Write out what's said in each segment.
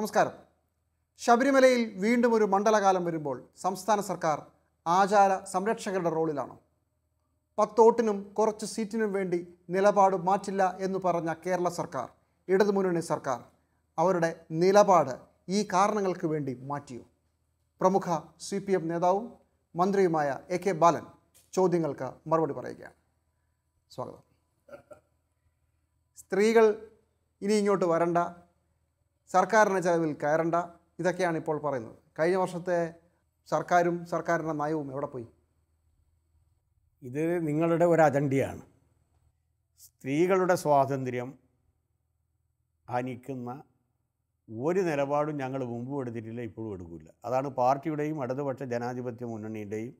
നമസ്കാരം ശബരിമലയിൽ വീണ്ടും ഒരു മണ്ഡലകാലം വരുമ്പോൾ സംസ്ഥാന സർക്കാർ ആചാര സംരക്ഷകരുടെ റോളിലാണ് പത്തോട്ടിനും കുറച്ച് സീറ്റിനും വേണ്ടി നിലപാട് മാറ്റില്ല എന്ന് പറഞ്ഞ കേരള സർക്കാർ ഇടതുമുന്നണി സർക്കാർ അവരുടെ നിലപാട് ഈ കാരണങ്ങൾക്ക് വേണ്ടി മാറ്റിയോ പ്രമുഖ സി പി എം നേതാവും മന്ത്രിയുമായ എ കെ ബാലൻ ചോദ്യങ്ങൾക്ക് മറുപടി പറയുകയാണ് സ്വാഗതം സ്ത്രീകൾ ഇനി ഇങ്ങോട്ട് വരണ്ട സർക്കാരിൻ്റെ ചിലവിൽ കയറണ്ട ഇതൊക്കെയാണ് ഇപ്പോൾ പറയുന്നത് കഴിഞ്ഞ വർഷത്തെ സർക്കാരും സർക്കാരിൻ്റെ നയവും എവിടെ പോയി ഇത് നിങ്ങളുടെ ഒരു അജണ്ടയാണ് സ്ത്രീകളുടെ സ്വാതന്ത്ര്യം ഹനിക്കുന്ന ഒരു നിലപാടും ഞങ്ങൾ മുമ്പും എടുത്തിട്ടില്ല ഇപ്പോഴും എടുക്കില്ല അതാണ് പാർട്ടിയുടെയും ഇടതുപക്ഷ ജനാധിപത്യ മുന്നണിയുടെയും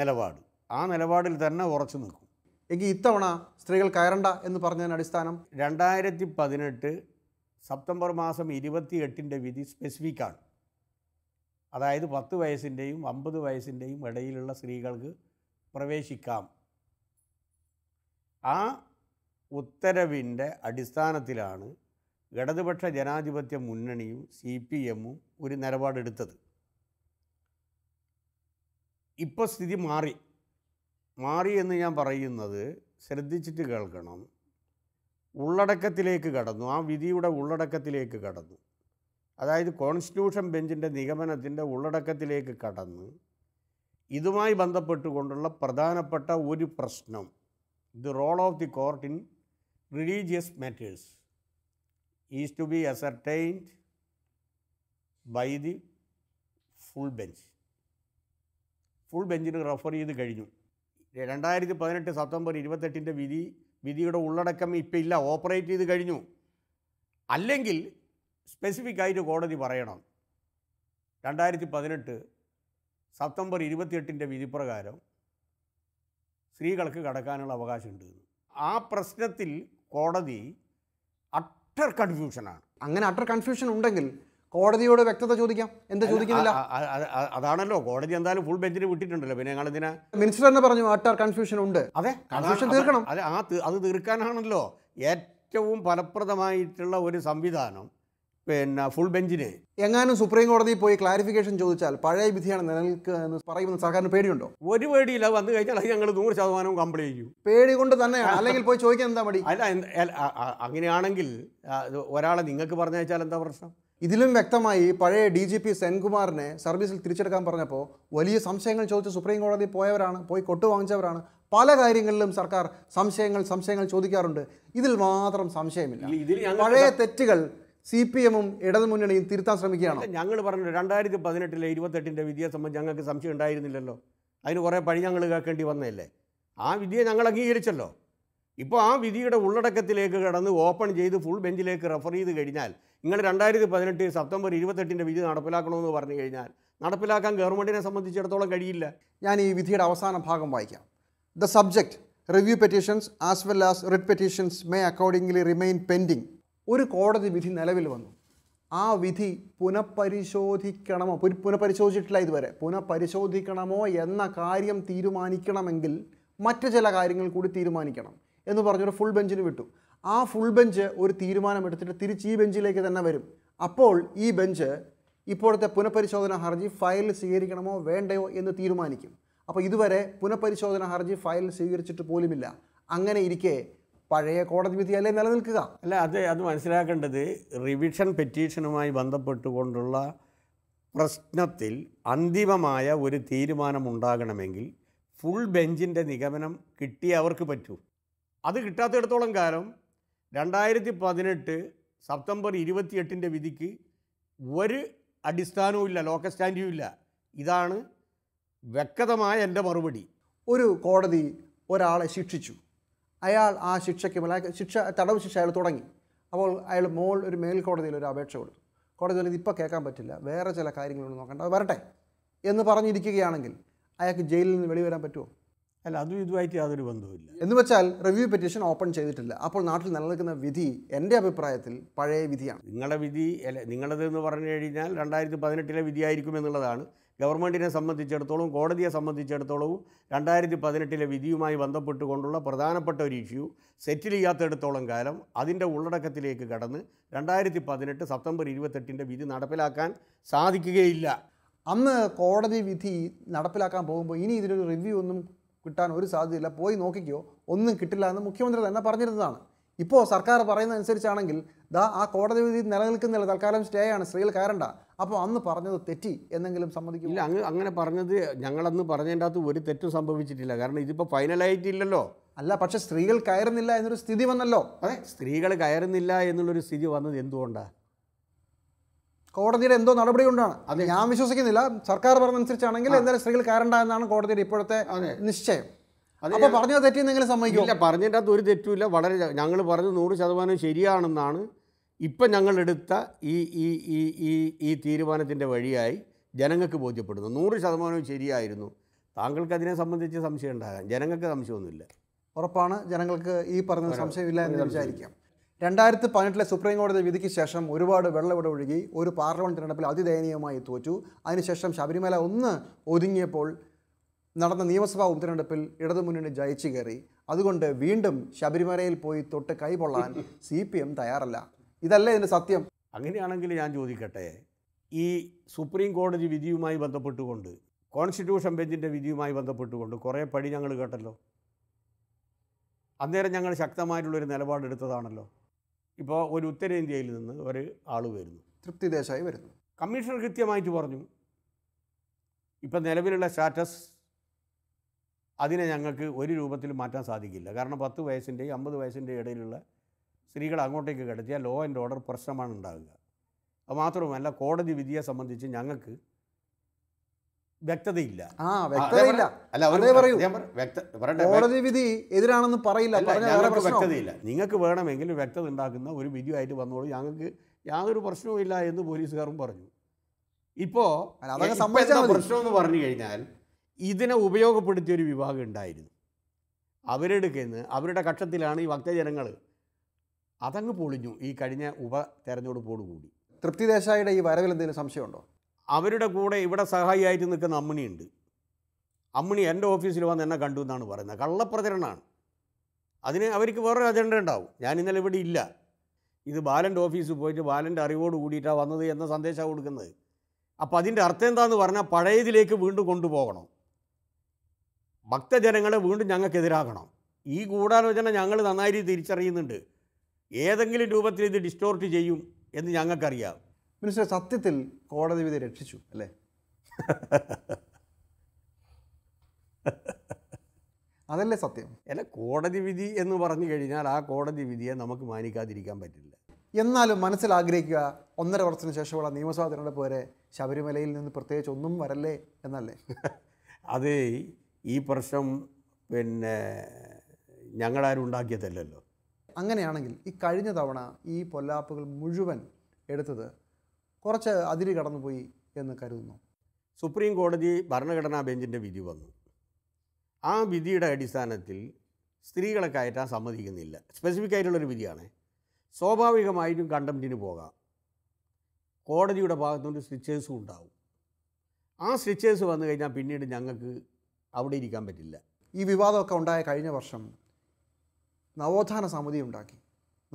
നിലപാട് ആ നിലപാടിൽ തന്നെ ഉറച്ചു നിൽക്കും എങ്കിൽ ഇത്തവണ സ്ത്രീകൾ കയറണ്ട എന്ന് പറഞ്ഞതിന് അടിസ്ഥാനം രണ്ടായിരത്തി പതിനെട്ട് സെപ്റ്റംബർ മാസം ഇരുപത്തി എട്ടിൻ്റെ വിധി സ്പെസിഫിക്കാണ് അതായത് പത്ത് വയസ്സിൻ്റെയും അമ്പത് വയസ്സിൻ്റെയും ഇടയിലുള്ള സ്ത്രീകൾക്ക് പ്രവേശിക്കാം ആ ഉത്തരവിൻ്റെ അടിസ്ഥാനത്തിലാണ് ഇടതുപക്ഷ ജനാധിപത്യ മുന്നണിയും സി പി എമ്മും ഒരു നിലപാടെടുത്തത് ഇപ്പോൾ സ്ഥിതി മാറി മാറി എന്ന് ഞാൻ പറയുന്നത് ശ്രദ്ധിച്ചിട്ട് കേൾക്കണം ഉള്ളടക്കത്തിലേക്ക് കടന്നു ആ വിധിയുടെ ഉള്ളടക്കത്തിലേക്ക് കടന്നു അതായത് കോൺസ്റ്റിറ്റ്യൂഷൻ ബെഞ്ചിൻ്റെ നിഗമനത്തിൻ്റെ ഉള്ളടക്കത്തിലേക്ക് കടന്ന് ഇതുമായി ബന്ധപ്പെട്ടുകൊണ്ടുള്ള പ്രധാനപ്പെട്ട ഒരു പ്രശ്നം the role of the court in religious matters is to be ascertained by the full bench full ബെഞ്ചിന് റെഫർ ചെയ്ത് കഴിഞ്ഞു രണ്ടായിരത്തി പതിനെട്ട് സെപ്റ്റംബർ ഇരുപത്തെട്ടിൻ്റെ വിധി വിധിയുടെ ഉള്ളടക്കം ഇപ്പം ഇല്ല ഓപ്പറേറ്റ് ചെയ്ത് കഴിഞ്ഞു അല്ലെങ്കിൽ സ്പെസിഫിക് ആയിട്ട് കോടതി പറയണം രണ്ടായിരത്തി പതിനെട്ട് സെപ്റ്റംബർ ഇരുപത്തിയെട്ടിൻ്റെ വിധി പ്രകാരം സ്ത്രീകൾക്ക് കടക്കാനുള്ള അവകാശമുണ്ട് ആ പ്രശ്നത്തിൽ കോടതി അട്ടർ കൺഫ്യൂഷനാണ് അങ്ങനെ അട്ടർ കൺഫ്യൂഷൻ ഉണ്ടെങ്കിൽ കോടതിയോട് വ്യക്തത ചോദിക്കാം എന്താ ചോദിക്കുന്നില്ല അതാണല്ലോ കോടതി എന്തായാലും ഫുൾ ബെഞ്ചിന് വിട്ടിട്ടുണ്ടല്ലോ പിന്നെ ഞങ്ങൾ എന്തിനാ മിനിസ്റ്റർ തന്നെ പറഞ്ഞു ആട്ടാർ കൺഫ്യൂഷൻ ഉണ്ട് അതെ കൺഫ്യൂഷൻ തീർക്കണം അതെ ആ അത് തീർക്കാനാണല്ലോ ഏറ്റവും ഫലപ്രദമായിട്ടുള്ള ഒരു സംവിധാനം പിന്നെ ഫുൾ ബെഞ്ചിന് എങ്ങാനും സുപ്രീം കോടതിയിൽ പോയി ക്ലാരിഫിക്കേഷൻ ചോദിച്ചാൽ പഴയ വിധിയാണ് നിലനിൽക്കുക എന്ന് പറയുന്ന സർക്കാരിന് പേടിയുണ്ടോ ഒരു പേടിയില്ല വന്നു കഴിഞ്ഞാൽ അത് ഞങ്ങൾ നൂറ് ശതമാനവും കംപ്ലീറ്റ് ചെയ്യും പേടി കൊണ്ട് തന്നെ അല്ലെങ്കിൽ പോയി ചോദിക്കാൻ എന്താ മടി അല്ല അങ്ങനെയാണെങ്കിൽ ഒരാളെ നിങ്ങൾക്ക് പറഞ്ഞയച്ചാൽ എന്താ പ്രശ്നം ഇതിലും വ്യക്തമായി പഴയ ഡി ജി പി സെൻകുമാറിനെ സർവീസിൽ തിരിച്ചെടുക്കാൻ പറഞ്ഞപ്പോൾ വലിയ സംശയങ്ങൾ ചോദിച്ച് സുപ്രീം കോടതി പോയവരാണ് പോയി കൊട്ടു വാങ്ങിച്ചവരാണ് പല കാര്യങ്ങളിലും സർക്കാർ സംശയങ്ങൾ സംശയങ്ങൾ ചോദിക്കാറുണ്ട് ഇതിൽ മാത്രം സംശയമില്ല പഴയ തെറ്റുകൾ സി പി എമ്മും ഇടതുമുന്നണിയും തിരുത്താൻ ശ്രമിക്കുകയാണ് ഞങ്ങൾ പറഞ്ഞു രണ്ടായിരത്തി പതിനെട്ടിലെ ഇരുപത്തെട്ടിൻ്റെ വിദ്യ സംബന്ധിച്ച് ഞങ്ങൾക്ക് സംശയം ഉണ്ടായിരുന്നില്ലല്ലോ അതിന് കുറേ പഴി ഞങ്ങൾ കേൾക്കേണ്ടി വന്നതല്ലേ ആ വിധിയെ ഞങ്ങൾ അംഗീകരിച്ചല്ലോ ഇപ്പോൾ ആ വിധിയുടെ ഉള്ളടക്കത്തിലേക്ക് കടന്ന് ഓപ്പൺ ചെയ്ത് ഫുൾ ബെഞ്ചിലേക്ക് റെഫർ ചെയ്ത് കഴിഞ്ഞാൽ നിങ്ങൾ രണ്ടായിരത്തി പതിനെട്ട് സെപ്റ്റംബർ ഇരുപത്തെട്ടിൻ്റെ വിധി നടപ്പിലാക്കണമെന്ന് പറഞ്ഞു കഴിഞ്ഞാൽ നടപ്പിലാക്കാൻ ഗവൺമെൻറ്റിനെ സംബന്ധിച്ചിടത്തോളം കഴിയില്ല ഞാൻ ഈ വിധിയുടെ അവസാന ഭാഗം വായിക്കാം the subject review petitions as well as writ petitions may accordingly remain pending ഒരു കോടതി വിധി നിലവിൽ വന്നു ആ വിധി പുനഃപരിശോധിക്കണമോ പുനഃപരിശോധിച്ചിട്ടില്ല ഇതുവരെ പുനഃപരിശോധിക്കണമോ എന്ന കാര്യം തീരുമാനിക്കണമെങ്കിൽ മറ്റു ചില കാര്യങ്ങൾ കൂടി തീരുമാനിക്കണം എന്ന് പറഞ്ഞൊരു ഫുൾ ബെഞ്ചിന് വിട്ടു ആ ഫുൾ ബെഞ്ച് ഒരു തീരുമാനമെടുത്തിട്ട് തിരിച്ച് ഈ ബെഞ്ചിലേക്ക് തന്നെ വരും അപ്പോൾ ഈ ബെഞ്ച് ഇപ്പോഴത്തെ പുനഃപരിശോധന ഹർജി ഫയൽ സ്വീകരിക്കണമോ വേണ്ടയോ എന്ന് തീരുമാനിക്കും അപ്പോൾ ഇതുവരെ പുനഃപരിശോധന ഹർജി ഫയൽ സ്വീകരിച്ചിട്ട് പോലുമില്ല അങ്ങനെ ഇരിക്കെ പഴയ കോടതി വിധിയല്ലേ നിലനിൽക്കുക അല്ല അത് അത് മനസ്സിലാക്കേണ്ടത് റിവിഷൻ പെറ്റീഷനുമായി ബന്ധപ്പെട്ടുകൊണ്ടുള്ള പ്രശ്നത്തിൽ അന്തിമമായ ഒരു തീരുമാനമുണ്ടാകണമെങ്കിൽ ഫുൾ ബെഞ്ചിൻ്റെ നിഗമനം കിട്ടിയവർക്ക് പറ്റൂ അത് കിട്ടാത്തിടത്തോളം കാലം രണ്ടായിരത്തി പതിനെട്ട് സെപ്റ്റംബർ ഇരുപത്തിയെട്ടിൻ്റെ വിധിക്ക് ഒരു അടിസ്ഥാനവും ഇല്ല ലോക്കസ്റ്റാൻഡും ഇല്ല ഇതാണ് വ്യക്തമായ എൻ്റെ മറുപടി ഒരു കോടതി ഒരാളെ ശിക്ഷിച്ചു അയാൾ ആ ശിക്ഷയ്ക്ക് ശിക്ഷ തടവ് ശിക്ഷ അയാൾ തുടങ്ങി അപ്പോൾ അയാൾ മോൾ ഒരു മേൽക്കോടതിയിൽ ഒരു അപേക്ഷ കൊടുത്തു കോടതി പറഞ്ഞത് ഇപ്പോൾ കേൾക്കാൻ പറ്റില്ല വേറെ ചില കാര്യങ്ങളുണ്ട് നോക്കേണ്ട അത് വരട്ടെ എന്ന് പറഞ്ഞിരിക്കുകയാണെങ്കിൽ അയാൾക്ക് ജയിലിൽ നിന്ന് വെളിവരാൻ പറ്റുമോ അല്ല അതും ഇതുമായിട്ട് യാതൊരു ബന്ധവുമില്ല എന്ന് വെച്ചാൽ റിവ്യൂ പെറ്റീഷൻ ഓപ്പൺ ചെയ്തിട്ടില്ല അപ്പോൾ നാട്ടിൽ നിലനിൽക്കുന്ന വിധി എൻ്റെ അഭിപ്രായത്തിൽ പഴയ വിധിയാണ് നിങ്ങളുടെ വിധി അല്ല നിങ്ങളതെന്ന് പറഞ്ഞു കഴിഞ്ഞാൽ രണ്ടായിരത്തി പതിനെട്ടിലെ വിധിയായിരിക്കും എന്നുള്ളതാണ് ഗവൺമെൻറ്റിനെ സംബന്ധിച്ചിടത്തോളം കോടതിയെ സംബന്ധിച്ചിടത്തോളവും രണ്ടായിരത്തി പതിനെട്ടിലെ വിധിയുമായി കൊണ്ടുള്ള പ്രധാനപ്പെട്ട ഒരു ഇഷ്യൂ സെറ്റിൽ ചെയ്യാത്തിടത്തോളം കാലം അതിൻ്റെ ഉള്ളടക്കത്തിലേക്ക് കടന്ന് രണ്ടായിരത്തി പതിനെട്ട് സെപ്റ്റംബർ ഇരുപത്തെട്ടിൻ്റെ വിധി നടപ്പിലാക്കാൻ സാധിക്കുകയില്ല അന്ന് കോടതി വിധി നടപ്പിലാക്കാൻ പോകുമ്പോൾ ഇനി ഇതിനൊരു റിവ്യൂ ഒന്നും കിട്ടാൻ ഒരു സാധ്യതയില്ല പോയി നോക്കിക്കോ ഒന്നും കിട്ടില്ല എന്ന് മുഖ്യമന്ത്രി തന്നെ പറഞ്ഞിരുന്നതാണ് ഇപ്പോൾ സർക്കാർ പറയുന്ന അനുസരിച്ചാണെങ്കിൽ ദാ ആ കോടതി വിധി നിലനിൽക്കുന്നില്ല തൽക്കാലം സ്റ്റേ ആണ് സ്ത്രീകൾ കയറണ്ട അപ്പോൾ അന്ന് പറഞ്ഞത് തെറ്റി എന്നെങ്കിലും സമ്മതിക്കും ഇല്ല അങ്ങ് അങ്ങനെ പറഞ്ഞത് ഞങ്ങളന്ന് പറഞ്ഞതിൻ്റെ അകത്ത് ഒരു തെറ്റും സംഭവിച്ചിട്ടില്ല കാരണം ഇതിപ്പോൾ ഫൈനലായിട്ടില്ലല്ലോ അല്ല പക്ഷേ സ്ത്രീകൾ കയറുന്നില്ല എന്നൊരു സ്ഥിതി വന്നല്ലോ അതെ സ്ത്രീകൾ കയറുന്നില്ല എന്നുള്ളൊരു സ്ഥിതി വന്നത് എന്തുകൊണ്ടാണ് കോടതിയുടെ എന്തോ നടപടി കൊണ്ടാണ് അത് ഞാൻ വിശ്വസിക്കുന്നില്ല സർക്കാർ പറഞ്ഞനുസരിച്ചാണെങ്കിൽ എന്തായാലും സ്ത്രീകൾ കയറണ്ട എന്നാണ് കോടതിയുടെ ഇപ്പോഴത്തെ നിശ്ചയം അപ്പോൾ പറഞ്ഞ തെറ്റിയെന്നെങ്കിലും സമ്മതിക്കും ഇല്ല പറഞ്ഞതിൻ്റെ അകത്ത് ഒരു തെറ്റുമില്ല വളരെ ഞങ്ങൾ പറഞ്ഞ് നൂറ് ശതമാനം ശരിയാണെന്നാണ് ഇപ്പം ഞങ്ങളെടുത്ത ഈ ഈ ഈ ഈ ഈ തീരുമാനത്തിൻ്റെ വഴിയായി ജനങ്ങൾക്ക് ബോധ്യപ്പെടുന്നു നൂറ് ശതമാനവും ശരിയായിരുന്നു താങ്കൾക്ക് അതിനെ സംബന്ധിച്ച് സംശയം ഉണ്ടാകാം ജനങ്ങൾക്ക് സംശയമൊന്നുമില്ല ഉറപ്പാണ് ജനങ്ങൾക്ക് ഈ പറഞ്ഞ സംശയമില്ല എന്ന് വിചാരിക്കാം രണ്ടായിരത്തി പതിനെട്ടിലെ സുപ്രീം കോടതി വിധിക്ക് ശേഷം ഒരുപാട് വെള്ളമിട ഒഴുകി ഒരു പാർലമെൻറ്റ് തിരഞ്ഞെടുപ്പിൽ അതിദയനീയമായി തോറ്റു അതിനുശേഷം ശബരിമല ഒന്ന് ഒതുങ്ങിയപ്പോൾ നടന്ന നിയമസഭാ ഉപതിരഞ്ഞെടുപ്പിൽ ഇടതുമുന്നണി ജയിച്ചു കയറി അതുകൊണ്ട് വീണ്ടും ശബരിമലയിൽ പോയി തൊട്ട് കൈപൊള്ളാൻ സി പി എം തയ്യാറല്ല ഇതല്ലേ ഇതിൻ്റെ സത്യം അങ്ങനെയാണെങ്കിൽ ഞാൻ ചോദിക്കട്ടെ ഈ സുപ്രീം കോടതി വിധിയുമായി ബന്ധപ്പെട്ടുകൊണ്ട് കോൺസ്റ്റിറ്റ്യൂഷൻ ബെഞ്ചിൻ്റെ വിധിയുമായി ബന്ധപ്പെട്ടുകൊണ്ട് കുറേ പടി ഞങ്ങൾ കേട്ടല്ലോ അന്നേരം ഞങ്ങൾ ശക്തമായിട്ടുള്ളൊരു നിലപാടെടുത്തതാണല്ലോ ഇപ്പോൾ ഒരു ഉത്തരേന്ത്യയിൽ നിന്ന് ഒരു ആൾ വരുന്നു തൃപ്തി ദേശായി വരുന്നു കമ്മീഷണർ കൃത്യമായിട്ട് പറഞ്ഞു ഇപ്പം നിലവിലുള്ള സ്റ്റാറ്റസ് അതിനെ ഞങ്ങൾക്ക് ഒരു രൂപത്തിൽ മാറ്റാൻ സാധിക്കില്ല കാരണം പത്ത് വയസ്സിൻ്റെയും അമ്പത് വയസ്സിൻ്റെ ഇടയിലുള്ള സ്ത്രീകൾ അങ്ങോട്ടേക്ക് കിടത്തിയാൽ ലോ ആൻഡ് ഓർഡർ പ്രശ്നമാണ് ഉണ്ടാകുക മാത്രവുമല്ല കോടതി വിധിയെ സംബന്ധിച്ച് ഞങ്ങൾക്ക് വ്യക്തതയില്ല ആ വ്യക്തതയില്ല അല്ല അവരെ പറയൂ കോടതി വിധി എതിരാണെന്ന് പറയില്ല വ്യക്തതയില്ല നിങ്ങൾക്ക് വേണമെങ്കിൽ വ്യക്തത ഉണ്ടാക്കുന്ന ഒരു വിധിയായിട്ട് വന്നോളൂ ഞങ്ങൾക്ക് യാതൊരു പ്രശ്നവുമില്ല എന്ന് പോലീസുകാരും പറഞ്ഞു ഇപ്പോൾ പ്രശ്നം എന്ന് പറഞ്ഞു കഴിഞ്ഞാൽ ഇതിനെ ഉപയോഗപ്പെടുത്തിയ ഒരു വിഭാഗം ഉണ്ടായിരുന്നു അവരെടുക്കുന്ന അവരുടെ കക്ഷത്തിലാണ് ഈ ഭക്തജനങ്ങൾ അതങ്ങ് പൊളിഞ്ഞു ഈ കഴിഞ്ഞ ഉപ തെരഞ്ഞെടുപ്പോടുകൂടി തൃപ്തി ദേശായിയുടെ ഈ വരവിൽ എന്തെങ്കിലും സംശയമുണ്ടോ അവരുടെ കൂടെ ഇവിടെ സഹായിയായിട്ട് നിൽക്കുന്ന അമ്മിണിയുണ്ട് അമ്മിണി എൻ്റെ ഓഫീസിൽ വന്ന് എന്നെ കണ്ടു എന്നാണ് പറയുന്നത് കള്ളപ്രചരണമാണ് അതിന് അവർക്ക് വേറൊരു അജണ്ട ഉണ്ടാവും ഞാൻ ഇന്നലെ ഇവിടെ ഇല്ല ഇത് ബാലൻ്റെ ഓഫീസിൽ പോയിട്ട് ബാലൻ്റെ അറിവോട് കൂടിയിട്ടാണ് വന്നത് എന്ന സന്ദേശമാണ് കൊടുക്കുന്നത് അപ്പോൾ അതിൻ്റെ അർത്ഥം എന്താണെന്ന് പറഞ്ഞാൽ പഴയതിലേക്ക് വീണ്ടും കൊണ്ടുപോകണം ഭക്തജനങ്ങളെ വീണ്ടും ഞങ്ങൾക്കെതിരാകണം ഈ ഗൂഢാലോചന ഞങ്ങൾ നന്നായി തിരിച്ചറിയുന്നുണ്ട് ഏതെങ്കിലും രൂപത്തിൽ ഇത് ഡിസ്റ്റോർട്ട് ചെയ്യും എന്ന് ഞങ്ങൾക്കറിയാം മിനിസ്റ്റർ സത്യത്തിൽ കോടതി വിധി രക്ഷിച്ചു അല്ലേ അതല്ലേ സത്യം അല്ല കോടതി വിധി എന്ന് പറഞ്ഞു കഴിഞ്ഞാൽ ആ കോടതി വിധിയെ നമുക്ക് മാനിക്കാതിരിക്കാൻ പറ്റില്ല എന്നാലും മനസ്സിൽ ആഗ്രഹിക്കുക ഒന്നര വർഷത്തിന് ശേഷമുള്ള നിയമസഭാ തിരഞ്ഞെടുപ്പ് വരെ ശബരിമലയിൽ നിന്ന് പ്രത്യേകിച്ച് ഒന്നും വരല്ലേ എന്നല്ലേ അത് ഈ പ്രശ്നം പിന്നെ ഞങ്ങളാരും ഉണ്ടാക്കിയതല്ലല്ലോ അങ്ങനെയാണെങ്കിൽ ഈ കഴിഞ്ഞ തവണ ഈ പൊല്ലാപ്പുകൾ മുഴുവൻ എടുത്തത് കുറച്ച് അതിര് കടന്നുപോയി എന്ന് കരുതുന്നു സുപ്രീം കോടതി ഭരണഘടനാ ബെഞ്ചിൻ്റെ വിധി വന്നു ആ വിധിയുടെ അടിസ്ഥാനത്തിൽ സ്ത്രീകളെ കയറ്റാൻ സമ്മതിക്കുന്നില്ല സ്പെസിഫിക് ആയിട്ടുള്ളൊരു വിധിയാണ് സ്വാഭാവികമായിട്ടും കണ്ടംറ്റിന് പോകാം കോടതിയുടെ ഭാഗത്തുനിന്ന് സ്റ്റിച്ചേഴ്സും ഉണ്ടാവും ആ സ്റ്റിച്ചേഴ്സ് വന്നു കഴിഞ്ഞാൽ പിന്നീട് ഞങ്ങൾക്ക് അവിടെ ഇരിക്കാൻ പറ്റില്ല ഈ വിവാദമൊക്കെ ഉണ്ടായ കഴിഞ്ഞ വർഷം നവോത്ഥാന സമിതി ഉണ്ടാക്കി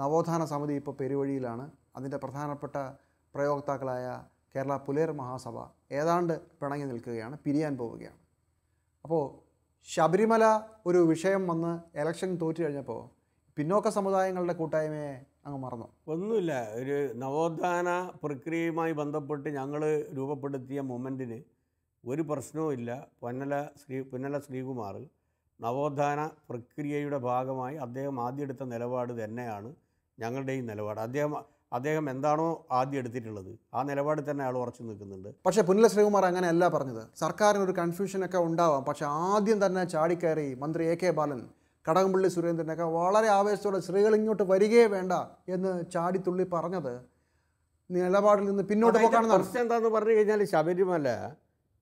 നവോത്ഥാന സമിതി ഇപ്പോൾ പെരുവഴിയിലാണ് അതിൻ്റെ പ്രധാനപ്പെട്ട പ്രയോക്താക്കളായ കേരള പുലേർ മഹാസഭ ഏതാണ്ട് പിണങ്ങി നിൽക്കുകയാണ് പിരിയാൻ പോവുകയാണ് അപ്പോൾ ശബരിമല ഒരു വിഷയം വന്ന് ഇലക്ഷൻ തോറ്റു കഴിഞ്ഞപ്പോൾ പിന്നോക്ക സമുദായങ്ങളുടെ കൂട്ടായ്മയെ അങ്ങ് മറന്നു ഒന്നുമില്ല ഒരു നവോത്ഥാന പ്രക്രിയയുമായി ബന്ധപ്പെട്ട് ഞങ്ങൾ രൂപപ്പെടുത്തിയ മൊമെൻറ്റിന് ഒരു പ്രശ്നവും ഇല്ല പൊന്നല ശ്രീ പുന്നല ശ്രീകുമാർ നവോത്ഥാന പ്രക്രിയയുടെ ഭാഗമായി അദ്ദേഹം ആദ്യം എടുത്ത നിലപാട് തന്നെയാണ് ഞങ്ങളുടെ ഈ നിലപാട് അദ്ദേഹം അദ്ദേഹം എന്താണോ ആദ്യം എടുത്തിട്ടുള്ളത് ആ നിലപാടിൽ തന്നെ അയാൾ ഉറച്ചു നിൽക്കുന്നുണ്ട് പക്ഷേ പുനല ശ്രീകുമാർ അങ്ങനെയല്ല പറഞ്ഞത് സർക്കാരിന് ഒരു കൺഫ്യൂഷനൊക്കെ ഉണ്ടാവാം പക്ഷേ ആദ്യം തന്നെ ചാടിക്കയറി മന്ത്രി എ കെ ബാലൻ കടകംപള്ളി സുരേന്ദ്രനൊക്കെ വളരെ ആവേശത്തോടെ സ്ത്രീകൾ ഇങ്ങോട്ട് വരികയേ വേണ്ട എന്ന് ചാടിത്തുള്ളി പറഞ്ഞത് നിലപാടിൽ നിന്ന് പിന്നോട്ട് പോകാൻ പ്രശ്നം എന്താണെന്ന് പറഞ്ഞു കഴിഞ്ഞാൽ ശബരിമല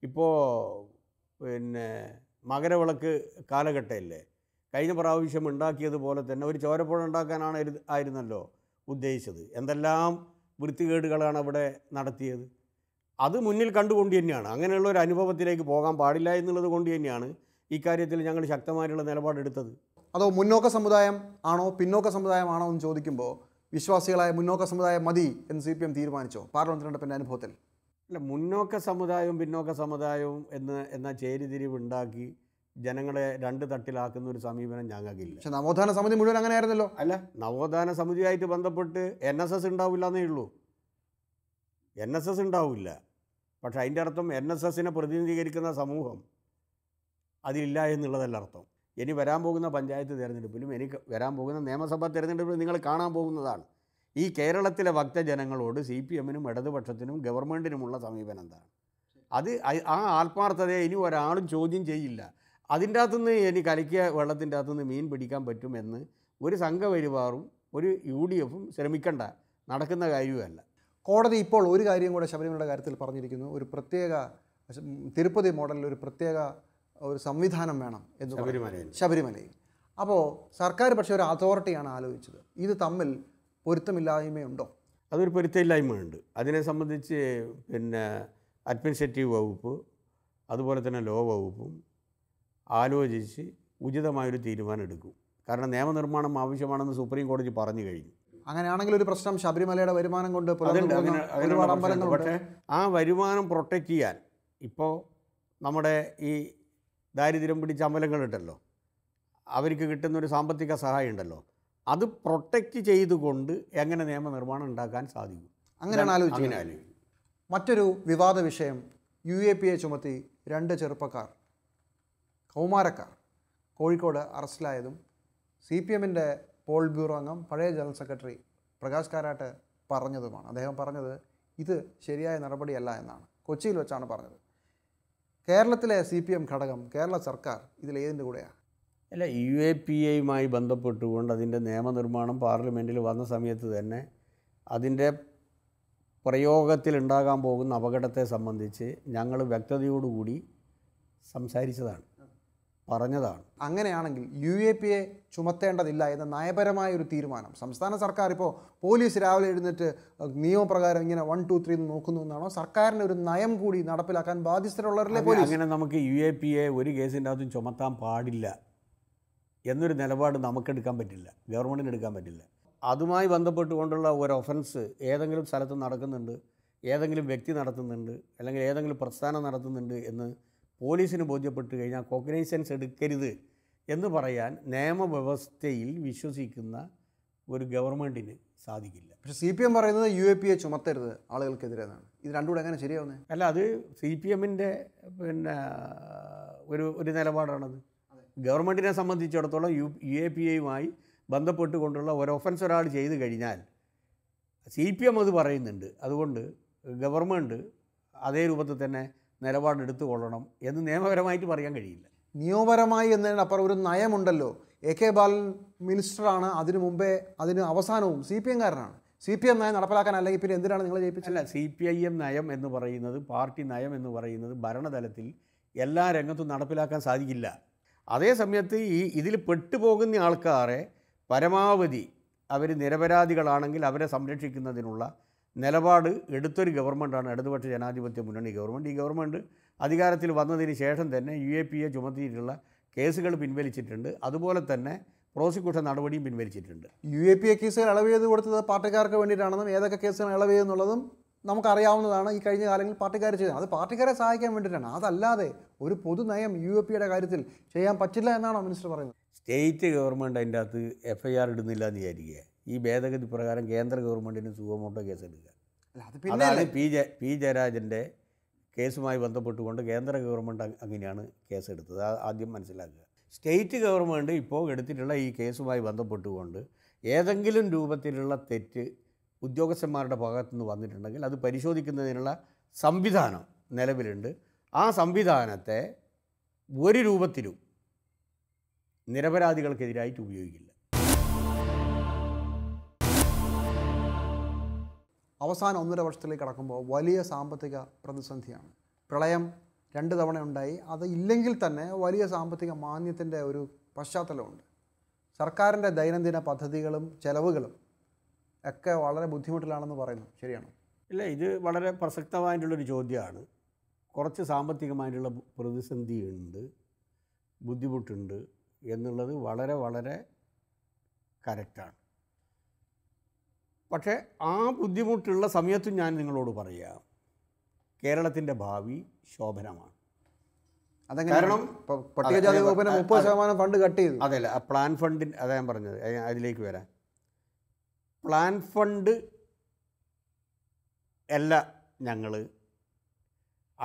ഇപ്പോൾ പിന്നെ മകരവിളക്ക് കാലഘട്ടമല്ലേ കഴിഞ്ഞ പ്രാവശ്യം ഉണ്ടാക്കിയതുപോലെ തന്നെ ഒരു ചോരപ്പുഴ ഉണ്ടാക്കാനാണ് ആയിരുന്നല്ലോ ഉദ്ദേശിച്ചത് എന്തെല്ലാം വൃത്തികേടുകളാണ് അവിടെ നടത്തിയത് അത് മുന്നിൽ കണ്ടുകൊണ്ട് തന്നെയാണ് അങ്ങനെയുള്ള ഒരു അനുഭവത്തിലേക്ക് പോകാൻ പാടില്ല എന്നുള്ളത് കൊണ്ട് തന്നെയാണ് ഇക്കാര്യത്തിൽ ഞങ്ങൾ ശക്തമായിട്ടുള്ള നിലപാടെടുത്തത് അതോ മുന്നോക്ക സമുദായം ആണോ പിന്നോക്ക സമുദായമാണോ എന്ന് ചോദിക്കുമ്പോൾ വിശ്വാസികളായ മുന്നോക്ക സമുദായം മതി എന്ന് സി പി എം തീരുമാനിച്ചോ പാർലമെന്റ് അനുഭവത്തിൽ അല്ല മുന്നോക്ക സമുദായവും പിന്നോക്ക സമുദായവും എന്ന് എന്ന ഉണ്ടാക്കി ജനങ്ങളെ രണ്ട് തട്ടിലാക്കുന്ന ഒരു സമീപനം ഞങ്ങൾക്കില്ല പക്ഷെ നവോത്ഥാന സമിതി മുഴുവൻ ആയിരുന്നല്ലോ അല്ല നവോത്ഥാന സമിതിയായിട്ട് ബന്ധപ്പെട്ട് എൻ എസ് എസ് ഉണ്ടാവില്ല എന്നേ ഉള്ളൂ എൻ എസ് എസ് ഉണ്ടാവില്ല പക്ഷെ അതിൻ്റെ അർത്ഥം എൻ എസ് എസിനെ പ്രതിനിധീകരിക്കുന്ന സമൂഹം അതിലില്ല എന്നുള്ളതല്ല അർത്ഥം ഇനി വരാൻ പോകുന്ന പഞ്ചായത്ത് തിരഞ്ഞെടുപ്പിലും എനിക്ക് വരാൻ പോകുന്ന നിയമസഭാ തിരഞ്ഞെടുപ്പിലും നിങ്ങൾ കാണാൻ പോകുന്നതാണ് ഈ കേരളത്തിലെ ഭക്തജനങ്ങളോട് സി പി എമ്മിനും ഇടതുപക്ഷത്തിനും ഗവൺമെൻറ്റിനുമുള്ള സമീപനം എന്താണ് അത് ആ ആത്മാർത്ഥതയെ ഇനി ഒരാളും ചോദ്യം ചെയ്യില്ല അതിൻ്റെ അകത്തുനിന്ന് ഇനി കലക്കിയ വെള്ളത്തിൻ്റെ അകത്തുനിന്ന് മീൻ പിടിക്കാൻ പറ്റുമെന്ന് ഒരു സംഘപരിവാറും ഒരു യു ഡി എഫും ശ്രമിക്കേണ്ട നടക്കുന്ന കാര്യവുമല്ല കോടതി ഇപ്പോൾ ഒരു കാര്യം കൂടെ ശബരിമലയുടെ കാര്യത്തിൽ പറഞ്ഞിരിക്കുന്നു ഒരു പ്രത്യേക തിരുപ്പതി മോഡലിൽ ഒരു പ്രത്യേക ഒരു സംവിധാനം വേണം എന്ന് ശബരിമലയിൽ ശബരിമലയിൽ അപ്പോൾ സർക്കാർ പക്ഷേ ഒരു അതോറിറ്റിയാണ് ആലോചിച്ചത് ഇത് തമ്മിൽ പൊരുത്തമില്ലായ്മയുണ്ടോ അതൊരു പൊരുത്തമില്ലായ്മയുണ്ട് അതിനെ സംബന്ധിച്ച് പിന്നെ അഡ്മിനിസ്ട്രേറ്റീവ് വകുപ്പ് അതുപോലെ തന്നെ ലോ വകുപ്പും ആലോചിച്ച് ഉചിതമായൊരു തീരുമാനം എടുക്കും കാരണം നിയമനിർമ്മാണം ആവശ്യമാണെന്ന് സുപ്രീം കോടതി പറഞ്ഞു കഴിഞ്ഞു അങ്ങനെയാണെങ്കിൽ ഒരു പ്രശ്നം ശബരിമലയുടെ വരുമാനം കൊണ്ട് പക്ഷേ ആ വരുമാനം പ്രൊട്ടക്റ്റ് ചെയ്യാൻ ഇപ്പോൾ നമ്മുടെ ഈ ദാരിദ്ര്യം പിടിച്ച അമ്പലങ്ങളുണ്ടല്ലോ അവർക്ക് കിട്ടുന്ന ഒരു സാമ്പത്തിക സഹായം ഉണ്ടല്ലോ അത് പ്രൊട്ടക്റ്റ് ചെയ്തുകൊണ്ട് എങ്ങനെ നിയമനിർമ്മാണം ഉണ്ടാക്കാൻ സാധിക്കും അങ്ങനെയാണ് ആലോചിക്കുന്നത് മറ്റൊരു വിവാദ വിഷയം യു എ പി എ ചുമത്തി രണ്ട് ചെറുപ്പക്കാർ കൗമാരക്കാർ കോഴിക്കോട് അറസ്റ്റിലായതും സി പി എമ്മിൻ്റെ പോൾ ബ്യൂറോ അംഗം പഴയ ജനറൽ സെക്രട്ടറി പ്രകാശ് കാരാട്ട് പറഞ്ഞതുമാണ് അദ്ദേഹം പറഞ്ഞത് ഇത് ശരിയായ നടപടിയല്ല എന്നാണ് കൊച്ചിയിൽ വെച്ചാണ് പറഞ്ഞത് കേരളത്തിലെ സി പി എം ഘടകം കേരള സർക്കാർ ഇതിലേതിൻ്റെ കൂടെയാണ് അല്ല യു എ പി എയുമായി ബന്ധപ്പെട്ടുകൊണ്ട് അതിൻ്റെ നിയമനിർമ്മാണം പാർലമെൻറ്റിൽ വന്ന സമയത്ത് തന്നെ അതിൻ്റെ പ്രയോഗത്തിലുണ്ടാകാൻ പോകുന്ന അപകടത്തെ സംബന്ധിച്ച് ഞങ്ങൾ വ്യക്തതയോടുകൂടി സംസാരിച്ചതാണ് പറഞ്ഞതാണ് അങ്ങനെയാണെങ്കിൽ യു എ പി എ ചുമത്തേണ്ടതില്ല എന്ന നയപരമായ ഒരു തീരുമാനം സംസ്ഥാന സർക്കാർ ഇപ്പോൾ പോലീസ് രാവിലെ എഴുന്നേറ്റ് നിയമപ്രകാരം ഇങ്ങനെ വൺ ടു ത്രീ നോക്കുന്നു എന്നാണോ സർക്കാരിൻ്റെ ഒരു നയം കൂടി നടപ്പിലാക്കാൻ ബാധ്യസ്ഥരുള്ളവരിലെ പോലീസ് അങ്ങനെ നമുക്ക് യു എ പി എ ഒരു കേസിൻ്റെ അകത്തും ചുമത്താൻ പാടില്ല എന്നൊരു നിലപാട് നമുക്കെടുക്കാൻ പറ്റില്ല ഗവൺമെൻറ്റിന് എടുക്കാൻ പറ്റില്ല അതുമായി ബന്ധപ്പെട്ടുകൊണ്ടുള്ള ഒരു ഒഫൻസ് ഏതെങ്കിലും സ്ഥലത്ത് നടക്കുന്നുണ്ട് ഏതെങ്കിലും വ്യക്തി നടത്തുന്നുണ്ട് അല്ലെങ്കിൽ ഏതെങ്കിലും പ്രസ്ഥാനം നടത്തുന്നുണ്ട് എന്ന് പോലീസിന് ബോധ്യപ്പെട്ടു കഴിഞ്ഞാൽ കോഗ്നൈസൻസ് എടുക്കരുത് എന്ന് പറയാൻ നിയമവ്യവസ്ഥയിൽ വിശ്വസിക്കുന്ന ഒരു ഗവൺമെൻറ്റിന് സാധിക്കില്ല പക്ഷേ സി പി എം പറയുന്നത് യു എ പി എ ചുമത്തരുത് ആളുകൾക്കെതിരെ എന്നാണ് ഇത് രണ്ടുകൂടെ എങ്ങനെ ശരിയാവുന്നത് അല്ല അത് സി പി എമ്മിൻ്റെ പിന്നെ ഒരു ഒരു നിലപാടാണത് ഗവൺമെൻറ്റിനെ സംബന്ധിച്ചിടത്തോളം യു യു എ പി എയുമായി കൊണ്ടുള്ള ഒരു ഒഫൻസ് ഒരാൾ ചെയ്തു കഴിഞ്ഞാൽ സി പി എം അത് പറയുന്നുണ്ട് അതുകൊണ്ട് ഗവൺമെൻറ് അതേ രൂപത്തിൽ തന്നെ നിലപാടെടുത്തു കൊള്ളണം എന്ന് നിയമപരമായിട്ട് പറയാൻ കഴിയില്ല നിയമപരമായി എന്നതിനപ്പുറം ഒരു നയമുണ്ടല്ലോ എ കെ ബാലൻ മിനിസ്റ്ററാണ് അതിനു മുമ്പേ അതിന് അവസാനവും സി പി കാരനാണ് സി പി എം നയം നടപ്പിലാക്കാൻ അല്ലെങ്കിൽ പിന്നെ എന്തിനാണ് നിങ്ങൾ ജയിപ്പിച്ചത് അല്ല സി പി ഐ എം നയം എന്ന് പറയുന്നത് പാർട്ടി നയം എന്ന് പറയുന്നത് ഭരണതലത്തിൽ എല്ലാ രംഗത്തും നടപ്പിലാക്കാൻ സാധിക്കില്ല അതേ സമയത്ത് ഈ ഇതിൽ പെട്ടുപോകുന്ന ആൾക്കാരെ പരമാവധി അവർ നിരപരാധികളാണെങ്കിൽ അവരെ സംരക്ഷിക്കുന്നതിനുള്ള നിലപാട് എടുത്തൊരു ഗവൺമെൻറ്റാണ് ഇടതുപക്ഷ ജനാധിപത്യ മുന്നണി ഗവൺമെൻറ് ഈ ഗവൺമെൻറ് അധികാരത്തിൽ വന്നതിന് ശേഷം തന്നെ യു എ പി എ ചുമത്തിയിട്ടുള്ള കേസുകൾ പിൻവലിച്ചിട്ടുണ്ട് അതുപോലെ തന്നെ പ്രോസിക്യൂഷൻ നടപടിയും പിൻവലിച്ചിട്ടുണ്ട് യു എ പി എ കേസുകൾ ഇളവ് ചെയ്ത് കൊടുത്തത് പാർട്ടിക്കാർക്ക് വേണ്ടിയിട്ടാണെന്നും ഏതൊക്കെ കേസുകൾ ഇളവ് ചെയ്യുന്നുള്ളതും നമുക്കറിയാവുന്നതാണ് ഈ കഴിഞ്ഞ കാലങ്ങളിൽ പാർട്ടിക്കാർ ചെയ്യുന്നത് അത് പാർട്ടിക്കാരെ സഹായിക്കാൻ വേണ്ടിയിട്ടാണ് അതല്ലാതെ ഒരു പൊതു നയം യു എ പിയുടെ കാര്യത്തിൽ ചെയ്യാൻ പറ്റില്ല എന്നാണോ മിനിസ്റ്റർ പറയുന്നത് സ്റ്റേറ്റ് ഗവൺമെൻറ് അതിൻ്റെ അകത്ത് എഫ് ഐ ആർ ഇടുന്നില്ല എന്ന് വിചാരിക്കുക ഈ ഭേദഗതി പ്രകാരം കേന്ദ്ര ഗവൺമെൻറ്റിന് സുഖമോട്ടോ കേസെടുക്കുക അതാണ് പി ജെ പി ജയരാജൻ്റെ കേസുമായി ബന്ധപ്പെട്ടുകൊണ്ട് കേന്ദ്ര ഗവൺമെൻറ് അങ്ങനെയാണ് കേസെടുത്തത് ആദ്യം മനസ്സിലാക്കുക സ്റ്റേറ്റ് ഗവൺമെൻറ് ഇപ്പോൾ എടുത്തിട്ടുള്ള ഈ കേസുമായി ബന്ധപ്പെട്ടുകൊണ്ട് ഏതെങ്കിലും രൂപത്തിലുള്ള തെറ്റ് ഉദ്യോഗസ്ഥന്മാരുടെ ഭാഗത്തു നിന്ന് വന്നിട്ടുണ്ടെങ്കിൽ അത് പരിശോധിക്കുന്നതിനുള്ള സംവിധാനം നിലവിലുണ്ട് ആ സംവിധാനത്തെ ഒരു രൂപത്തിലും നിരപരാധികൾക്കെതിരായിട്ട് ഉപയോഗിക്കില്ല അവസാന ഒന്നര വർഷത്തിലേക്ക് കടക്കുമ്പോൾ വലിയ സാമ്പത്തിക പ്രതിസന്ധിയാണ് പ്രളയം രണ്ട് തവണ ഉണ്ടായി അത് ഇല്ലെങ്കിൽ തന്നെ വലിയ സാമ്പത്തിക മാന്യത്തിൻ്റെ ഒരു പശ്ചാത്തലമുണ്ട് സർക്കാരിൻ്റെ ദൈനംദിന പദ്ധതികളും ചെലവുകളും ഒക്കെ വളരെ ബുദ്ധിമുട്ടിലാണെന്ന് പറയുന്നു ശരിയാണ് ഇല്ല ഇത് വളരെ പ്രസക്തമായിട്ടുള്ളൊരു ചോദ്യമാണ് കുറച്ച് സാമ്പത്തികമായിട്ടുള്ള പ്രതിസന്ധിയുണ്ട് ബുദ്ധിമുട്ടുണ്ട് എന്നുള്ളത് വളരെ വളരെ കറക്റ്റാണ് പക്ഷേ ആ ബുദ്ധിമുട്ടുള്ള സമയത്തും ഞാൻ നിങ്ങളോട് പറയാം കേരളത്തിൻ്റെ ഭാവി ശോഭനമാണ് കാരണം പട്ടികജാതി മുപ്പത് ശതമാനം ഫണ്ട് കട്ട് ചെയ്തു അതെയല്ല പ്ലാൻ ഫണ്ടിൻ്റെ അതാ ഞാൻ പറഞ്ഞത് അതിലേക്ക് വരാൻ പ്ലാൻ ഫണ്ട് അല്ല ഞങ്ങൾ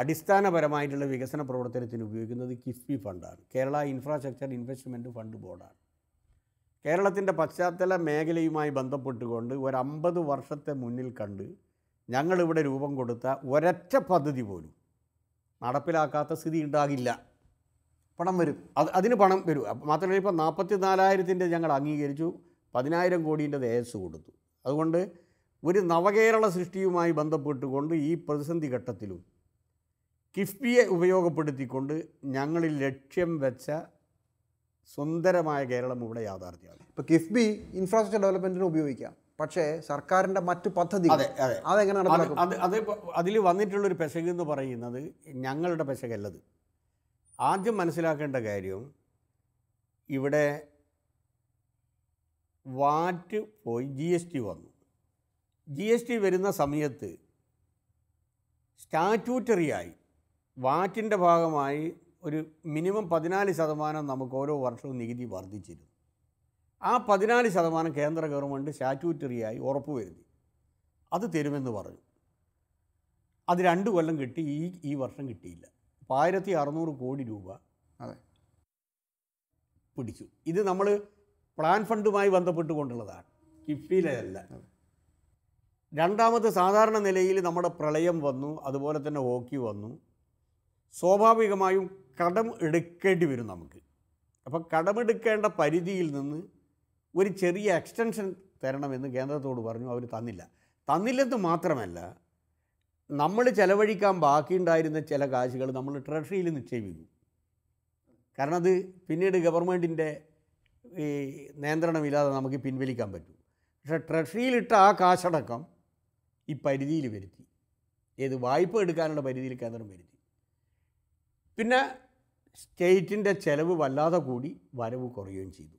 അടിസ്ഥാനപരമായിട്ടുള്ള വികസന പ്രവർത്തനത്തിന് ഉപയോഗിക്കുന്നത് കിഫ്ബി ഫണ്ടാണ് കേരള ഇൻഫ്രാസ്ട്രക്ചർ ഇൻവെസ്റ്റ്മെൻറ്റ് ഫണ്ട് ബോർഡാണ് കേരളത്തിൻ്റെ പശ്ചാത്തല മേഖലയുമായി ബന്ധപ്പെട്ടുകൊണ്ട് ഒരമ്പത് വർഷത്തെ മുന്നിൽ കണ്ട് ഞങ്ങളിവിടെ രൂപം കൊടുത്ത ഒരൊറ്റ പദ്ധതി പോലും നടപ്പിലാക്കാത്ത സ്ഥിതി ഉണ്ടാകില്ല പണം വരും അത് അതിന് പണം വരും മാത്രമല്ല ഇപ്പോൾ നാൽപ്പത്തി നാലായിരത്തിൻ്റെ ഞങ്ങൾ അംഗീകരിച്ചു പതിനായിരം കോടിൻ്റെ ദേശ് കൊടുത്തു അതുകൊണ്ട് ഒരു നവകേരള സൃഷ്ടിയുമായി ബന്ധപ്പെട്ടുകൊണ്ട് ഈ പ്രതിസന്ധി ഘട്ടത്തിലും കിഫ്ബിയെ ഉപയോഗപ്പെടുത്തിക്കൊണ്ട് ഞങ്ങളിൽ ലക്ഷ്യം വെച്ച സുന്ദരമായ കേരളം ഇവിടെ യാഥാർത്ഥ്യമാണ് ഇപ്പൊ കിഫ്ബി ഇൻഫ്രാസ്ട്രക്ചർ ഡെവലപ്മെന്റിന് ഉപയോഗിക്കാം പക്ഷേ സർക്കാരിന്റെ മറ്റു പദ്ധതി അതെങ്ങനെ നടക്കും അത് അത് അതിൽ വന്നിട്ടുള്ളൊരു പെശക് എന്ന് പറയുന്നത് ഞങ്ങളുടെ പെശകല്ലത് ആദ്യം മനസ്സിലാക്കേണ്ട കാര്യം ഇവിടെ വാറ്റ് പോയി ജി എസ് ടി വന്നു ജി എസ് ടി വരുന്ന സമയത്ത് സ്റ്റാറ്റ്യൂട്ടറിയായി വാറ്റിൻ്റെ ഭാഗമായി ഒരു മിനിമം പതിനാല് ശതമാനം നമുക്ക് ഓരോ വർഷവും നികുതി വർദ്ധിച്ചിരുന്നു ആ പതിനാല് ശതമാനം കേന്ദ്ര ഗവൺമെൻറ് സ്റ്റാറ്റ്യൂട്ടറിയായി ഉറപ്പുവരുത്തി അത് തരുമെന്ന് പറഞ്ഞു അത് രണ്ട് കൊല്ലം കിട്ടി ഈ ഈ വർഷം കിട്ടിയില്ല അപ്പോൾ ആയിരത്തി അറുന്നൂറ് കോടി രൂപ അതെ പിടിച്ചു ഇത് നമ്മൾ പ്ലാൻ ഫണ്ടുമായി കൊണ്ടുള്ളതാണ് കിഫ്ബിയിലല്ല രണ്ടാമത് സാധാരണ നിലയിൽ നമ്മുടെ പ്രളയം വന്നു അതുപോലെ തന്നെ ഹോക്കി വന്നു സ്വാഭാവികമായും കടം എടുക്കേണ്ടി വരും നമുക്ക് അപ്പോൾ കടമെടുക്കേണ്ട പരിധിയിൽ നിന്ന് ഒരു ചെറിയ എക്സ്റ്റൻഷൻ തരണമെന്ന് കേന്ദ്രത്തോട് പറഞ്ഞു അവർ തന്നില്ല തന്നില്ലെന്ന് മാത്രമല്ല നമ്മൾ ചിലവഴിക്കാൻ ബാക്കിയുണ്ടായിരുന്ന ചില കാശുകൾ നമ്മൾ ട്രഷറിയിൽ നിക്ഷേപിക്കും കാരണം അത് പിന്നീട് ഗവൺമെൻറ്റിൻ്റെ ഈ നിയന്ത്രണമില്ലാതെ നമുക്ക് പിൻവലിക്കാൻ പറ്റും പക്ഷേ ട്രഷറിയിലിട്ട ആ കാശടക്കം ഈ പരിധിയിൽ വരുത്തി ഏത് വായ്പ എടുക്കാനുള്ള പരിധിയിൽ കേന്ദ്രം വരുത്തി പിന്നെ സ്റ്റേറ്റിൻ്റെ ചിലവ് വല്ലാതെ കൂടി വരവ് കുറയുകയും ചെയ്തു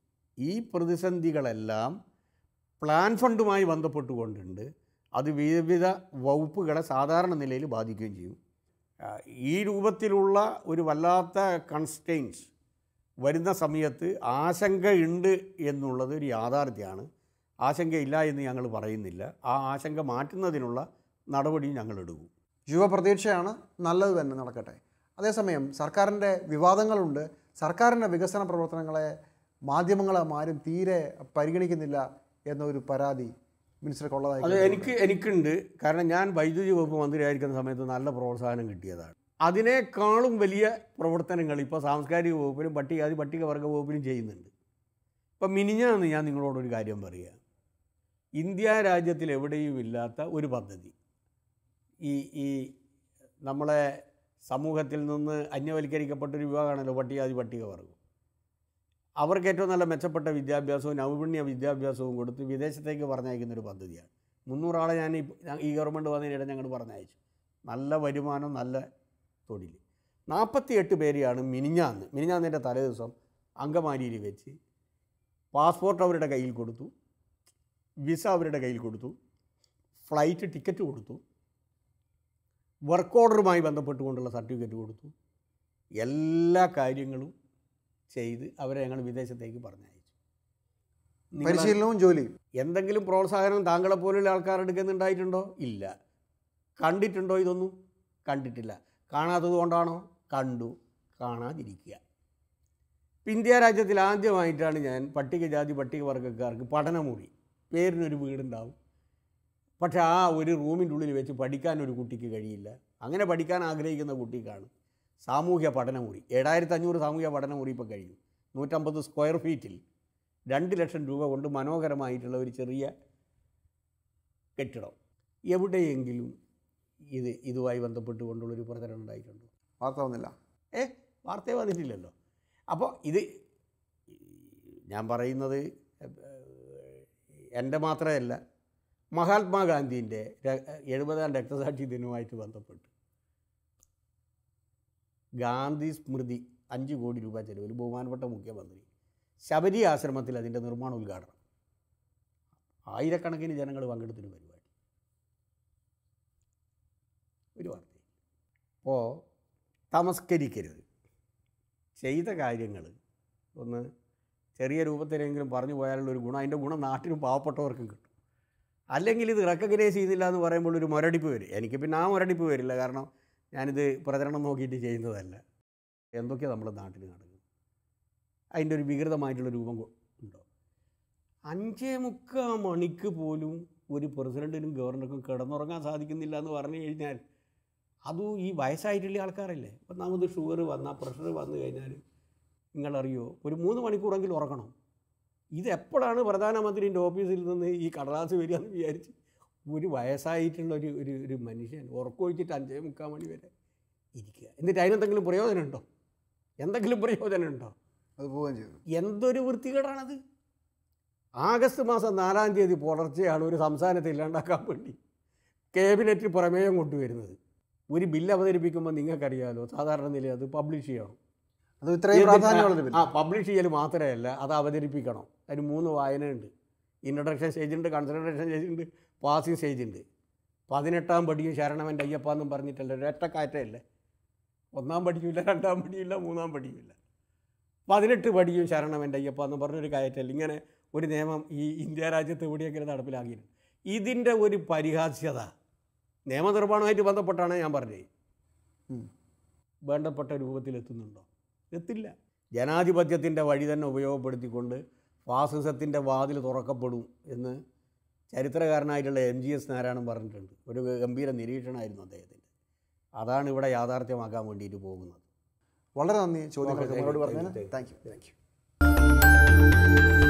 ഈ പ്രതിസന്ധികളെല്ലാം പ്ലാൻ ഫണ്ടുമായി ബന്ധപ്പെട്ടുകൊണ്ടുണ്ട് അത് വിവിധ വകുപ്പുകളെ സാധാരണ നിലയിൽ ബാധിക്കുകയും ചെയ്യും ഈ രൂപത്തിലുള്ള ഒരു വല്ലാത്ത കൺസ്റ്റെയിൻസ് വരുന്ന സമയത്ത് ആശങ്കയുണ്ട് എന്നുള്ളത് ഒരു യാഥാർത്ഥ്യമാണ് ആശങ്കയില്ല എന്ന് ഞങ്ങൾ പറയുന്നില്ല ആ ആശങ്ക മാറ്റുന്നതിനുള്ള നടപടി ഞങ്ങൾ എടുക്കും യുവപ്രതീക്ഷയാണ് നല്ലത് തന്നെ നടക്കട്ടെ അതേസമയം സർക്കാരിൻ്റെ വിവാദങ്ങളുണ്ട് സർക്കാരിൻ്റെ വികസന പ്രവർത്തനങ്ങളെ മാധ്യമങ്ങളെ ആരും തീരെ പരിഗണിക്കുന്നില്ല എന്നൊരു പരാതി മിനിസ്റ്റർക്കുള്ളതായി അത് എനിക്ക് എനിക്കുണ്ട് കാരണം ഞാൻ വൈദ്യുതി വകുപ്പ് മന്ത്രിയായിരിക്കുന്ന സമയത്ത് നല്ല പ്രോത്സാഹനം കിട്ടിയതാണ് അതിനേക്കാളും വലിയ പ്രവർത്തനങ്ങൾ ഇപ്പോൾ സാംസ്കാരിക വകുപ്പിലും പട്ടികജാതി പട്ടികവർഗ വകുപ്പിലും ചെയ്യുന്നുണ്ട് ഇപ്പം മിനിഞ്ഞാന്ന് ഞാൻ നിങ്ങളോടൊരു കാര്യം പറയുക ഇന്ത്യ രാജ്യത്തിൽ എവിടെയും ഇല്ലാത്ത ഒരു പദ്ധതി ഈ ഈ നമ്മളെ സമൂഹത്തിൽ നിന്ന് അന്യവൽക്കരിക്കപ്പെട്ടൊരു വിഭാഗമാണല്ലോ പട്ടികാതി പട്ടികവർഗം അവർക്ക് ഏറ്റവും നല്ല മെച്ചപ്പെട്ട വിദ്യാഭ്യാസവും നൈപുണ്യ വിദ്യാഭ്യാസവും കൊടുത്ത് വിദേശത്തേക്ക് പറഞ്ഞയക്കുന്നൊരു പദ്ധതിയാണ് മുന്നൂറാളെ ഞാൻ ഈ ഗവൺമെൻറ് വന്നതിനിടെ ഞങ്ങൾ പറഞ്ഞയച്ചു നല്ല വരുമാനം നല്ല തൊഴിൽ നാൽപ്പത്തിയെട്ട് പേരെയാണ് മിനിഞ്ഞാന്ന് മിനിഞ്ഞാന്നിൻ്റെ തലേദിവസം അങ്കമാലിയിൽ വെച്ച് പാസ്പോർട്ട് അവരുടെ കയ്യിൽ കൊടുത്തു വിസ അവരുടെ കയ്യിൽ കൊടുത്തു ഫ്ലൈറ്റ് ടിക്കറ്റ് കൊടുത്തു വർക്ക് ഓർഡറുമായി ബന്ധപ്പെട്ടുകൊണ്ടുള്ള സർട്ടിഫിക്കറ്റ് കൊടുത്തു എല്ലാ കാര്യങ്ങളും ചെയ്ത് അവരെ ഞങ്ങൾ വിദേശത്തേക്ക് പറഞ്ഞയച്ചു പരിശീലനവും ജോലിയും എന്തെങ്കിലും പ്രോത്സാഹനം താങ്കളെ പോലുള്ള ആൾക്കാർ എടുക്കുന്നുണ്ടായിട്ടുണ്ടോ ഇല്ല കണ്ടിട്ടുണ്ടോ ഇതൊന്നും കണ്ടിട്ടില്ല കാണാത്തത് കൊണ്ടാണോ കണ്ടു കാണാതിരിക്കുക ഇപ്പം ഇന്ത്യ രാജ്യത്തിൽ ആദ്യമായിട്ടാണ് ഞാൻ പട്ടികജാതി പട്ടികവർഗ്ഗക്കാർക്ക് പഠനമുറി പേരിനൊരു വീടുണ്ടാവും പക്ഷേ ആ ഒരു റൂമിൻ്റെ ഉള്ളിൽ വെച്ച് പഠിക്കാൻ ഒരു കുട്ടിക്ക് കഴിയില്ല അങ്ങനെ പഠിക്കാൻ ആഗ്രഹിക്കുന്ന കുട്ടിക്കാണ് സാമൂഹ്യ പഠനമുറി ഏഴായിരത്തി അഞ്ഞൂറ് സാമൂഹ്യ പഠനമുറി ഇപ്പോൾ കഴിയും നൂറ്റമ്പത് സ്ക്വയർ ഫീറ്റിൽ രണ്ട് ലക്ഷം രൂപ കൊണ്ട് മനോഹരമായിട്ടുള്ള ഒരു ചെറിയ കെട്ടിടം എവിടെയെങ്കിലും ഇത് ഇതുമായി കൊണ്ടുള്ളൊരു പ്രചരണം ഉണ്ടായിട്ടുണ്ടോ വാർത്ത വന്നില്ല ഏ വാർത്ത വന്നിട്ടില്ലല്ലോ അപ്പോൾ ഇത് ഞാൻ പറയുന്നത് എൻ്റെ മാത്രമല്ല മഹാത്മാഗാന്ധിൻ്റെ എഴുപതാം രക്തസാക്ഷി ദിനവുമായിട്ട് ബന്ധപ്പെട്ട് ഗാന്ധി സ്മൃതി അഞ്ച് കോടി രൂപ ചെലവിൽ ബഹുമാനപ്പെട്ട മുഖ്യമന്ത്രി ശബരി ആശ്രമത്തിൽ അതിൻ്റെ നിർമ്മാണ ഉദ്ഘാടനം ആയിരക്കണക്കിന് ജനങ്ങൾ പങ്കെടുത്തൊരു പരിപാടി ഒരു വാർത്ത അപ്പോൾ തമസ്കരിക്കരുത് ചെയ്ത കാര്യങ്ങൾ ഒന്ന് ചെറിയ രൂപത്തിലെങ്കിലും പറഞ്ഞു പോയാലുള്ളൊരു ഒരു ഗുണം അതിൻ്റെ ഗുണം നാട്ടിലും പാവപ്പെട്ടവർക്കും കിട്ടും അല്ലെങ്കിൽ ഇത് റെക്കഗ്നൈസ് ചെയ്യുന്നില്ല എന്ന് പറയുമ്പോൾ ഒരു മുരടിപ്പ് വരും എനിക്ക് പിന്നെ ആ മുരടിപ്പ് വരില്ല കാരണം ഞാനിത് പ്രചരണം നോക്കിയിട്ട് ചെയ്യുന്നതല്ല എന്തൊക്കെയാണ് നമ്മുടെ നാട്ടിൽ നടക്കുന്നത് അതിൻ്റെ ഒരു വികൃതമായിട്ടുള്ള രൂപം ഉണ്ടോ അഞ്ചേ മുക്കാൽ മണിക്ക് പോലും ഒരു പ്രസിഡൻറ്റിനും ഗവർണർക്കും കിടന്നുറങ്ങാൻ സാധിക്കുന്നില്ല എന്ന് പറഞ്ഞു കഴിഞ്ഞാൽ അതും ഈ വയസ്സായിട്ടുള്ള ആൾക്കാരല്ലേ ഒന്നാമത് ഷുഗർ വന്നാൽ പ്രഷർ വന്നു കഴിഞ്ഞാൽ നിങ്ങളറിയോ ഒരു മൂന്ന് മണിക്കൂറെങ്കിലും ഉറങ്ങണം ഇതെപ്പോഴാണ് പ്രധാനമന്ത്രിൻ്റെ ഓഫീസിൽ നിന്ന് ഈ കടലാസ് വരിക എന്ന് വിചാരിച്ച് ഒരു വയസ്സായിട്ടുള്ള ഒരു ഒരു ഒരു മനുഷ്യൻ ഉറക്കൊഴിച്ചിട്ട് അഞ്ചേ മുക്കാൽ മണി വരെ ഇരിക്കുക എന്നിട്ട് അതിനെന്തെങ്കിലും പ്രയോജനമുണ്ടോ എന്തെങ്കിലും പ്രയോജനമുണ്ടോ അത് പോവുകയും ചെയ്തു എന്തൊരു വൃത്തികേടാണത് ആഗസ്റ്റ് മാസം നാലാം തീയതി പുലർച്ചെയാണ് ഒരു സംസ്ഥാനത്തെ ഇല്ലാണ്ടാക്കാൻ വേണ്ടി ക്യാബിനറ്റ് പ്രമേയം കൊണ്ടുവരുന്നത് ഒരു ബില്ല് അവതരിപ്പിക്കുമ്പോൾ നിങ്ങൾക്കറിയാമല്ലോ സാധാരണ നില അത് പബ്ലിഷ് ചെയ്യണം അത് ഇത്രയും പ്രാധാന്യമുള്ളൊരു ആ പബ്ലിഷ് ചെയ്യൽ മാത്രമല്ല അത് അവതരിപ്പിക്കണം അതിന് മൂന്ന് വായനയുണ്ട് ഇൻട്രൊഡക്ഷൻ സ്റ്റേജ് ഉണ്ട് കൺസൾട്ടേഷൻ സ്റ്റേജ് ഉണ്ട് പാസിംഗ് സ്റ്റേജ് ഉണ്ട് പതിനെട്ടാം പടിയും ശരണവൻ്റെ അയ്യപ്പ എന്നും പറഞ്ഞിട്ടല്ല ഒരൊറ്റക്കാറ്റയല്ലേ ഒന്നാം പടിയുമില്ല രണ്ടാം പടിയില്ല മൂന്നാം പടിയുമില്ല പതിനെട്ട് പടിയും ശരണവൻ്റെ അയ്യപ്പ എന്ന് പറഞ്ഞൊരു കയറ്റല്ല ഇങ്ങനെ ഒരു നിയമം ഈ ഇന്ത്യ രാജ്യത്ത് എവിടെയെങ്കിലും നടപ്പിലാക്കിയിട്ടുണ്ട് ഇതിൻ്റെ ഒരു പരിഹാസ്യത നിയമനിർമ്മാണമായിട്ട് ബന്ധപ്പെട്ടാണ് ഞാൻ പറഞ്ഞത് വേണ്ടപ്പെട്ട രൂപത്തിലെത്തുന്നുണ്ടോ എത്തില്ല ജനാധിപത്യത്തിൻ്റെ വഴി തന്നെ ഉപയോഗപ്പെടുത്തിക്കൊണ്ട് ഫാസിസത്തിൻ്റെ വാതിൽ തുറക്കപ്പെടും എന്ന് ചരിത്രകാരനായിട്ടുള്ള എം ജി എസ് നാരായണൻ പറഞ്ഞിട്ടുണ്ട് ഒരു ഗംഭീര നിരീക്ഷണമായിരുന്നു അദ്ദേഹത്തിൻ്റെ അതാണ് ഇവിടെ യാഥാർത്ഥ്യമാക്കാൻ വേണ്ടിയിട്ട് പോകുന്നത് വളരെ നന്ദി ചോദ്യം താങ്ക് യു താങ്ക് യു